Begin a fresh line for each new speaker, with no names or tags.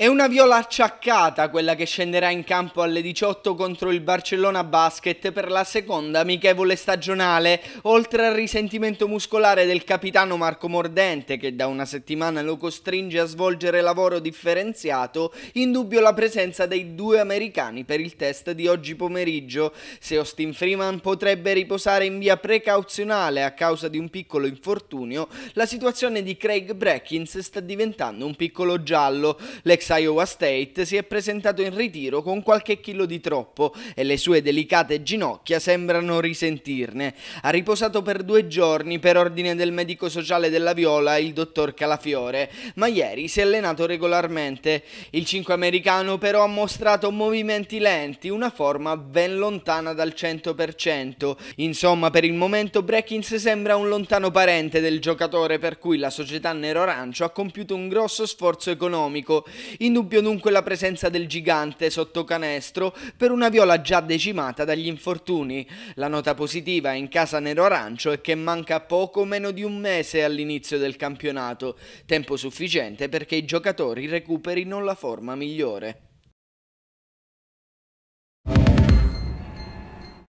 È una viola acciaccata quella che scenderà in campo alle 18 contro il Barcellona Basket per la seconda amichevole stagionale, oltre al risentimento muscolare del capitano Marco Mordente che da una settimana lo costringe a svolgere lavoro differenziato, in dubbio la presenza dei due americani per il test di oggi pomeriggio. Se Austin Freeman potrebbe riposare in via precauzionale a causa di un piccolo infortunio, la situazione di Craig Breckins sta diventando un piccolo giallo. L'ex Iowa State, si è presentato in ritiro con qualche chilo di troppo e le sue delicate ginocchia sembrano risentirne. Ha riposato per due giorni per ordine del medico sociale della Viola, il dottor Calafiore, ma ieri si è allenato regolarmente. Il 5 americano però ha mostrato movimenti lenti, una forma ben lontana dal 100%. Insomma, per il momento Breckins sembra un lontano parente del giocatore per cui la società nero-arancio ha compiuto un grosso sforzo economico. In dubbio dunque la presenza del gigante sotto canestro per una viola già decimata dagli infortuni. La nota positiva in casa nero-arancio è che manca poco meno di un mese all'inizio del campionato, tempo sufficiente perché i giocatori recuperino la forma migliore.